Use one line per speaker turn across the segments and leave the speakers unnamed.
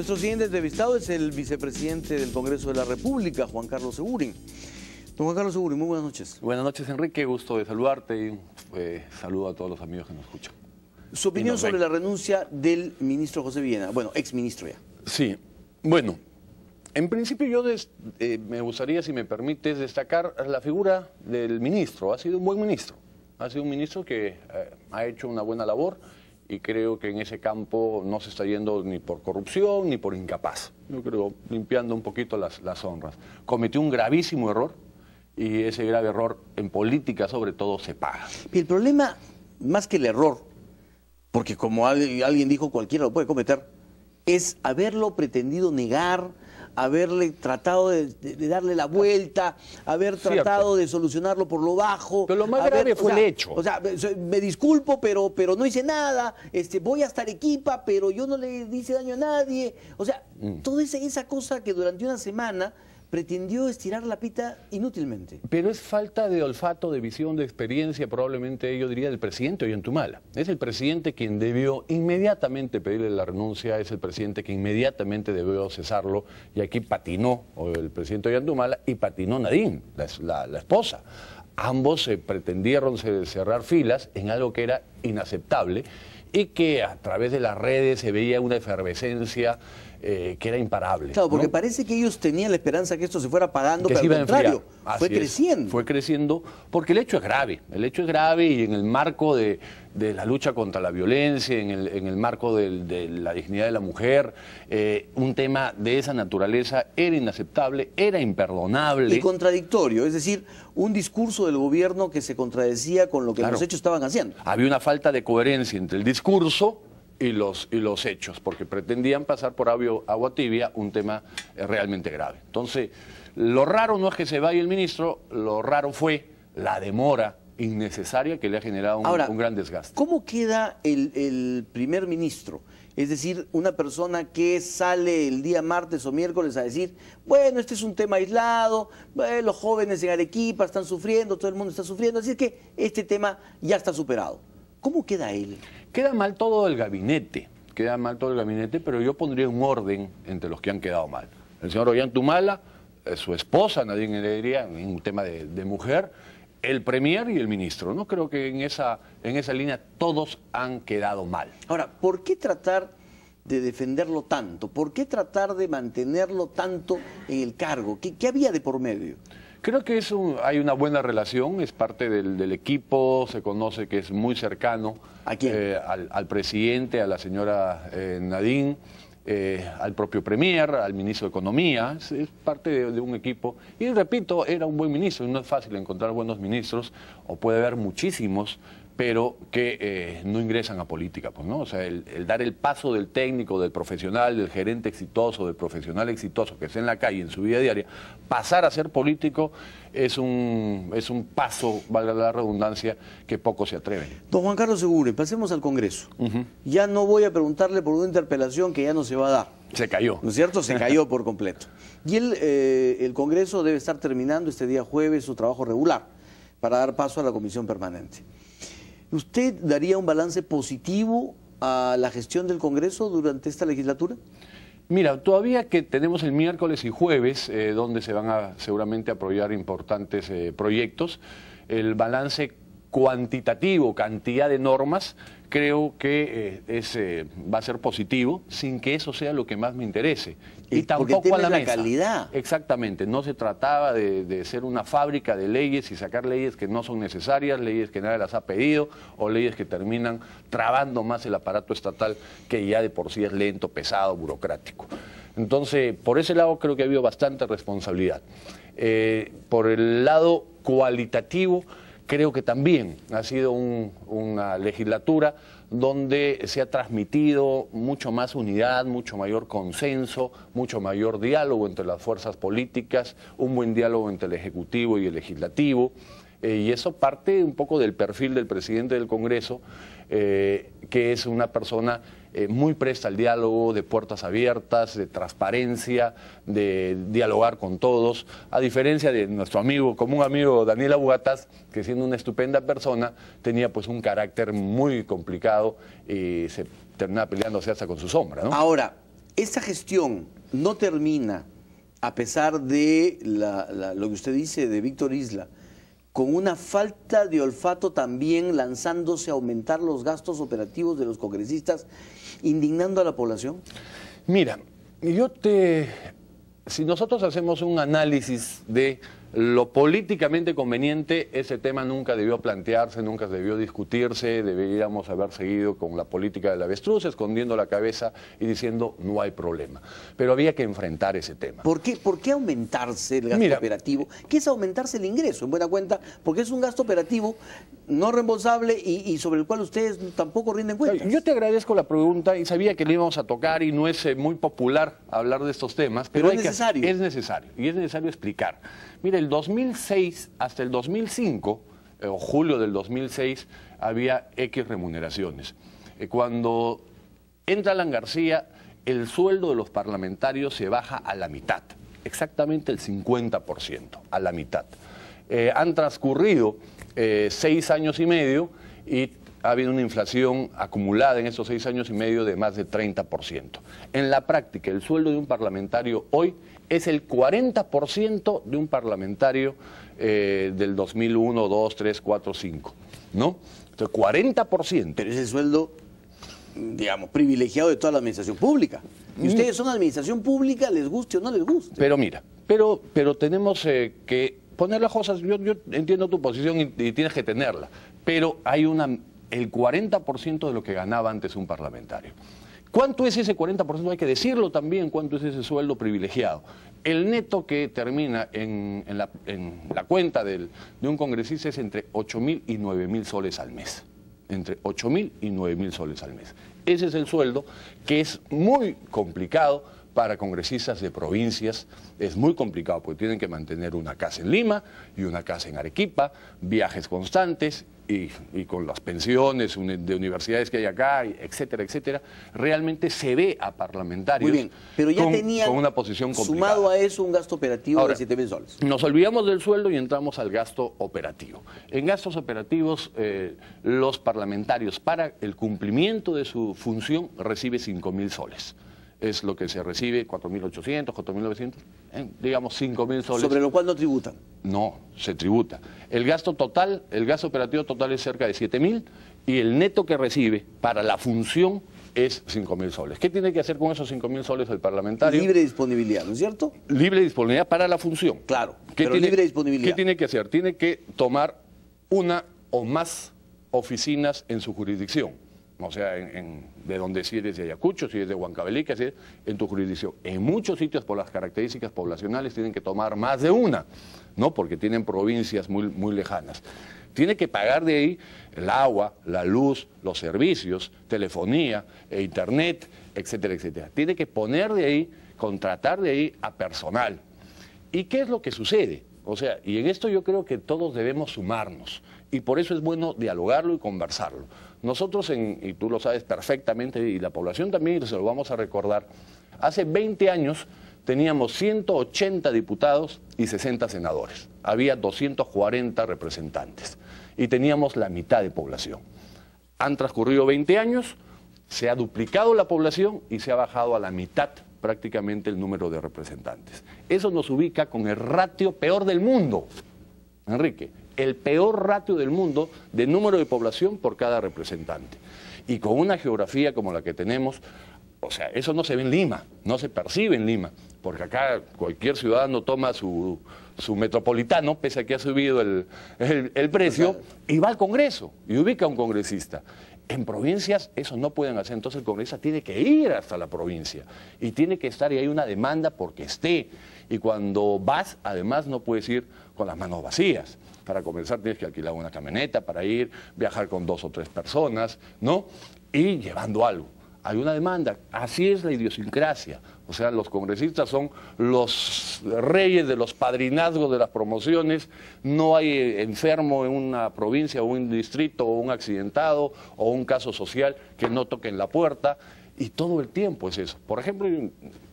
Nuestro siguiente entrevistado es el vicepresidente del Congreso de la República, Juan Carlos Segurín. Don Juan Carlos Segurín, muy buenas noches.
Buenas noches, Enrique. Gusto de saludarte y pues, saludo a todos los amigos que nos escuchan.
Su opinión sobre la renuncia del ministro José
Villena, bueno, ex ministro ya. Sí, bueno, en principio yo eh, me gustaría, si me permites, destacar la figura del ministro. Ha sido un buen ministro, ha sido un ministro que eh, ha hecho una buena labor y creo que en ese campo no se está yendo ni por corrupción ni por incapaz. Yo creo limpiando un poquito las, las honras. Cometió un gravísimo error y ese grave error en política sobre todo se paga. Y
el problema, más que el error, porque como alguien dijo cualquiera lo puede cometer, es haberlo pretendido negar, haberle tratado de, darle la vuelta, haber tratado de solucionarlo por lo bajo. Pero lo más grave fue el hecho. O sea, me disculpo, pero, pero no hice nada, este, voy estar equipa pero yo no le hice daño a nadie. O sea, mm. toda esa cosa que durante una semana pretendió estirar la pita inútilmente.
Pero es falta de olfato, de visión, de experiencia, probablemente yo diría del presidente Ollantumala. Es el presidente quien debió inmediatamente pedirle la renuncia, es el presidente que inmediatamente debió cesarlo y aquí patinó el presidente Ollantumala y patinó Nadine, la, esposa. Ambos se pretendieron cerrar filas en algo que era inaceptable y que a través de las redes se veía una efervescencia eh, que era imparable. Claro, porque parece que ellos tenían la esperanza que esto se fuera
pagando, pero al contrario, fue creciendo.
Fue creciendo, porque el hecho es grave. El hecho es grave y en el marco de, la lucha contra la violencia, en el, marco de, la dignidad de la mujer, eh, un tema de esa naturaleza era inaceptable, era imperdonable. Y
contradictorio, es decir, un discurso del gobierno que se contradecía con lo que los hechos estaban haciendo.
Había una falta de coherencia entre el discurso y los, y los hechos, porque pretendían pasar por agua, tibia un tema eh, realmente grave. Entonces, lo raro no es que se vaya el ministro, lo raro fue la demora innecesaria que le ha generado un, gran desgaste.
¿Cómo queda el, primer ministro? Es decir, una persona que sale el día martes o miércoles a decir, bueno, este es un tema aislado, los jóvenes en Arequipa están sufriendo, todo el mundo está sufriendo, así que este tema ya está superado. ¿Cómo queda él?
Queda mal todo el gabinete, queda mal todo el gabinete, pero yo pondría un orden entre los que han quedado mal. El señor Ollantumala, eh, su esposa, le diría, en un tema de, mujer, el Premier y el ministro. No creo que en esa, línea todos
han quedado mal. Ahora, ¿por qué tratar de defenderlo tanto? ¿Por qué tratar de mantenerlo tanto en el cargo? qué había de por medio?
Creo que es hay una buena relación, es parte del, equipo, se conoce que es muy cercano. Eh, al, presidente, a la señora eh, Nadine, eh, al propio Premier, al ministro de Economía, es, parte de, de, un equipo. Y repito, era un buen ministro, no es fácil encontrar buenos ministros, o puede haber muchísimos pero que eh, no ingresan a política, pues, ¿no? O sea, el, dar el paso del técnico, del profesional, del gerente exitoso, del profesional exitoso que está en la calle, en su vida diaria, pasar a ser político es un, paso, valga la redundancia, que pocos se atreven.
Don Juan Carlos Segure, pasemos al Congreso. Ya no voy a preguntarle por una interpelación que ya no se va a dar. Se cayó. ¿No es cierto? Se cayó por completo. Y el eh, Congreso debe estar terminando este día jueves su trabajo regular para dar paso a la comisión permanente. ¿Usted daría un balance positivo a la gestión del Congreso durante esta legislatura?
Mira, todavía que tenemos el miércoles y jueves, eh, donde se van a seguramente aprobar importantes eh, proyectos, el balance cuantitativo, cantidad de normas, creo que eh, ese eh, va a ser positivo sin que eso sea lo que más me interese. Y, tampoco a la, calidad. Exactamente, no se trataba de, ser una fábrica de leyes y sacar leyes que no son necesarias, leyes que nadie las ha pedido o leyes que terminan trabando más el aparato estatal que ya de por sí es lento, pesado, burocrático. Entonces, por ese lado creo que ha habido bastante responsabilidad. Eh, por el lado cualitativo, creo que también ha sido una legislatura donde se ha transmitido mucho más unidad, mucho mayor consenso, mucho mayor diálogo entre las fuerzas políticas, un buen diálogo entre el Ejecutivo y el Legislativo. Eh, y eso parte un poco del perfil del presidente del Congreso, eh, que es una persona eh, muy presta al diálogo, de puertas abiertas, de transparencia, de dialogar con todos, a diferencia de nuestro amigo, común amigo Daniel Abugatas, que siendo una estupenda persona, tenía pues un carácter muy complicado y se terminaba peleándose hasta con su sombra.
Ahora, esta gestión no termina, a pesar de lo que usted dice de Víctor Isla, con una falta de olfato también lanzándose a aumentar los gastos operativos de los congresistas, indignando a la población?
Mira, yo te... Si nosotros hacemos un análisis de lo políticamente conveniente, ese tema nunca debió plantearse, nunca debió discutirse, deberíamos haber seguido con la política de la avestruz, escondiendo la cabeza y
diciendo no hay problema. Pero había que enfrentar ese tema. ¿Por qué, aumentarse el gasto operativo? ¿Qué es aumentarse el ingreso, en buena cuenta? Porque es un gasto operativo no reembolsable y, sobre el cual ustedes tampoco rinden cuenta. Yo te agradezco la pregunta y
sabía que le íbamos a tocar y no es eh, muy popular hablar de estos temas, pero, es necesario. es necesario y es necesario explicar. Mire, el 2006 hasta el 2005, eh, o julio del 2006, había X remuneraciones. Eh, cuando entra Alan García, el sueldo de los parlamentarios se baja a la mitad, exactamente el 50%, a la mitad. Eh, han transcurrido seis años y medio y ha habido una inflación acumulada en esos seis años y medio de más de 30%. En la práctica, el sueldo de un parlamentario hoy es el 40% de un parlamentario eh, del 2001, 2, 3, 4, 5. ¿No?
Entonces, 40%. Pero es el sueldo, digamos, privilegiado de toda la administración pública. Y mm. ustedes son administración pública, les guste o no les guste.
Pero mira, pero, tenemos eh, que poner las cosas, yo, entiendo tu posición y, y, tienes que tenerla, pero hay una, el 40% de lo que ganaba antes un parlamentario. ¿Cuánto es ese 40%? Hay que decirlo también, cuánto es ese sueldo privilegiado. El neto que termina en, la, cuenta de un congresista es entre 8.000 mil y 9.000 mil soles al mes. Entre 8.000 mil y 9.000 mil soles al mes. Ese es el sueldo que es muy complicado para congresistas de provincias es muy complicado porque tienen que mantener una casa en Lima y una casa en Arequipa, viajes constantes y, con las pensiones de universidades que hay acá, etcétera, etcétera. Realmente se ve a parlamentarios muy bien, pero ya con, una posición Sumado
a eso un gasto operativo de 7 mil soles.
Nos olvidamos del sueldo y entramos al gasto operativo. En gastos operativos, eh, los parlamentarios para el cumplimiento de su función recibe 5 mil soles es lo que se recibe, 4.800, 4.900, digamos 5.000 soles. ¿Sobre lo cual no tributan? No, se tributa. El gasto total, el gasto operativo total es cerca de 7.000 y el neto que recibe para la función es 5.000 soles. ¿Qué tiene que hacer con esos 5.000 soles el parlamentario?
Libre disponibilidad, ¿no es cierto?
Libre disponibilidad para la función. Claro, libre disponibilidad. ¿Qué tiene que hacer? Tiene que tomar una o más oficinas en su jurisdicción o sea, de donde si eres de Ayacucho, si eres de Huancabelica, si eres en tu jurisdicción. En muchos sitios, por las características poblacionales, tienen que tomar más de una, ¿no? Porque tienen provincias muy, lejanas. Tiene que pagar de ahí el agua, la luz, los servicios, telefonía, e internet, etcétera, etcétera. Tiene que poner de ahí, contratar de ahí a personal. ¿Y qué es lo que sucede? O sea, y en esto yo creo que todos debemos sumarnos y por eso es bueno dialogarlo y conversarlo. Nosotros, y tú lo sabes perfectamente, y la población también, se lo vamos a recordar, hace 20 años teníamos 180 diputados y 60 senadores. Había 240 representantes y teníamos la mitad de población. Han transcurrido 20 años, se ha duplicado la población y se ha bajado a la mitad prácticamente el número de representantes. Eso nos ubica con el ratio peor del mundo, Enrique, el peor ratio del mundo de número de población por cada representante. Y con una geografía como la que tenemos, o sea, eso no se ve en Lima, no se percibe en Lima, porque acá cualquier ciudadano toma su, su metropolitano, pese a que ha subido el, el precio, y va al Congreso y ubica a un congresista. En provincias eso no pueden hacer, entonces el congresista tiene que ir hasta la provincia y tiene que estar y hay una demanda porque esté. Y cuando vas, además no puedes ir con las manos vacías. Para comenzar tienes que alquilar una camioneta para ir, viajar con dos o tres personas, ¿no? Y llevando algo hay una demanda. Así es la idiosincrasia. O sea, los congresistas son los reyes de los padrinazgos de las promociones. No hay eh, enfermo en una provincia o un distrito o un accidentado o un caso social que no toquen la puerta. Y todo el tiempo es eso. Por ejemplo,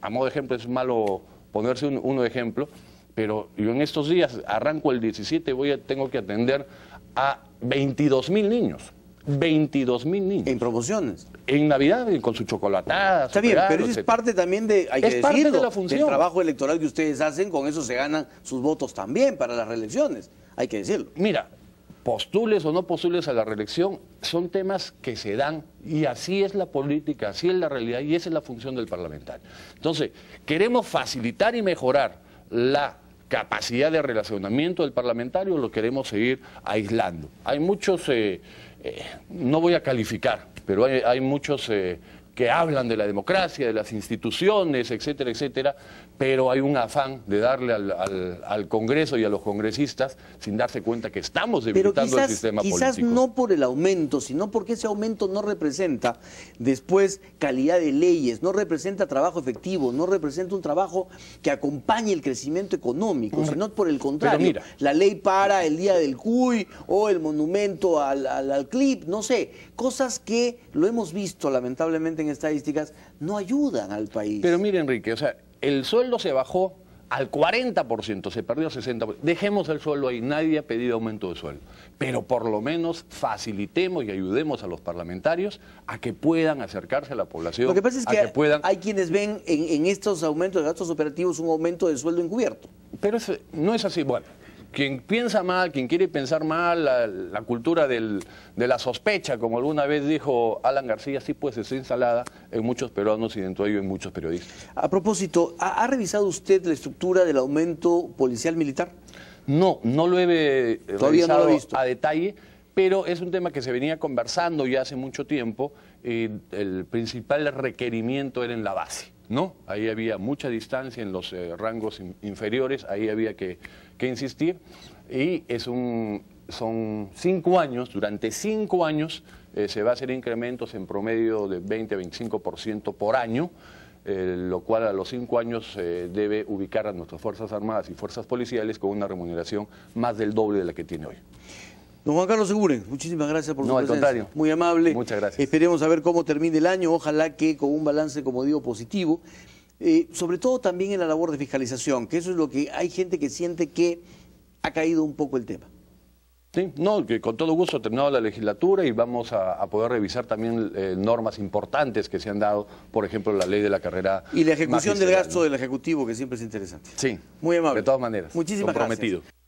a modo de ejemplo, es malo ponerse un, uno de ejemplo, pero yo en estos días arranco el 17 y voy tengo que atender a 22 mil niños.
22 mil niños. En promociones. En Navidad, con su chocolatada.
Está bien, pero eso es
parte también de, hay es parte de la función. del trabajo electoral que ustedes hacen, con eso se ganan sus votos también para las reelecciones, hay que decirlo. Mira, postules o no postules a la reelección
son temas que se dan y así es la política, así es la realidad y esa es la función del parlamentario. Entonces, queremos facilitar y mejorar la capacidad de relacionamiento del parlamentario, lo queremos seguir aislando. Hay muchos... Eh, eh, no voy a calificar, pero hay, muchos eh, que hablan de la democracia, de las instituciones, etcétera, etcétera, pero hay un afán de darle al, Congreso y a los congresistas sin darse cuenta que estamos debilitando el sistema quizás político. Quizás
no por el aumento, sino porque ese aumento no representa después calidad de leyes, no representa trabajo efectivo, no representa un trabajo que acompañe el crecimiento económico, sino por el contrario, la ley para el día del CUI o el monumento al CLIP, no sé, cosas que lo hemos visto lamentablemente estadísticas, no ayudan al país.
Pero mire, Enrique, o sea, el sueldo se bajó al 40%, se perdió 60%. Dejemos el sueldo ahí, nadie ha pedido aumento de sueldo. Pero por lo menos facilitemos y ayudemos a los parlamentarios a que puedan acercarse a la población. Lo que pasa es que, puedan...
hay quienes ven en, estos aumentos de gastos operativos un aumento de sueldo encubierto. Pero no es
así. Bueno, quien piensa mal, quien quiere pensar mal, la, cultura de la sospecha, como alguna vez dijo Alan García, sí pues está instalada en muchos peruanos y dentro de ello en
muchos periodistas. A propósito, ¿ha, revisado usted la estructura del aumento policial militar? No, no lo he eh, revisado
a detalle, pero es un tema que se venía conversando ya hace mucho tiempo y eh, el principal requerimiento era en la base. No, ahí había mucha distancia en los eh, rangos inferiores, ahí había que, insistir. Y son cinco años, durante cinco años eh, se va a hacer incrementos en promedio de 20-25% por año, eh, lo cual a los cinco años debe ubicar a nuestras Fuerzas Armadas y Fuerzas Policiales con
una remuneración más
del doble de la que tiene hoy.
Don Juan Carlos Seguren, muchísimas gracias por no, al Contrario. Muy amable. Muchas gracias. Esperemos a ver cómo termine el año, ojalá que con un balance, como digo, positivo. Eh, sobre todo también en la labor de fiscalización, que eso es lo que hay gente que siente que ha caído un poco el tema.
Sí, no, que con todo gusto ha terminado la legislatura y vamos a, poder revisar también eh, normas importantes que se han dado, por ejemplo, la ley de la carrera.
Y la ejecución del gasto del Ejecutivo, que siempre es interesante. Sí. Muy amable. De todas maneras. Muchísimas gracias. Comprometido.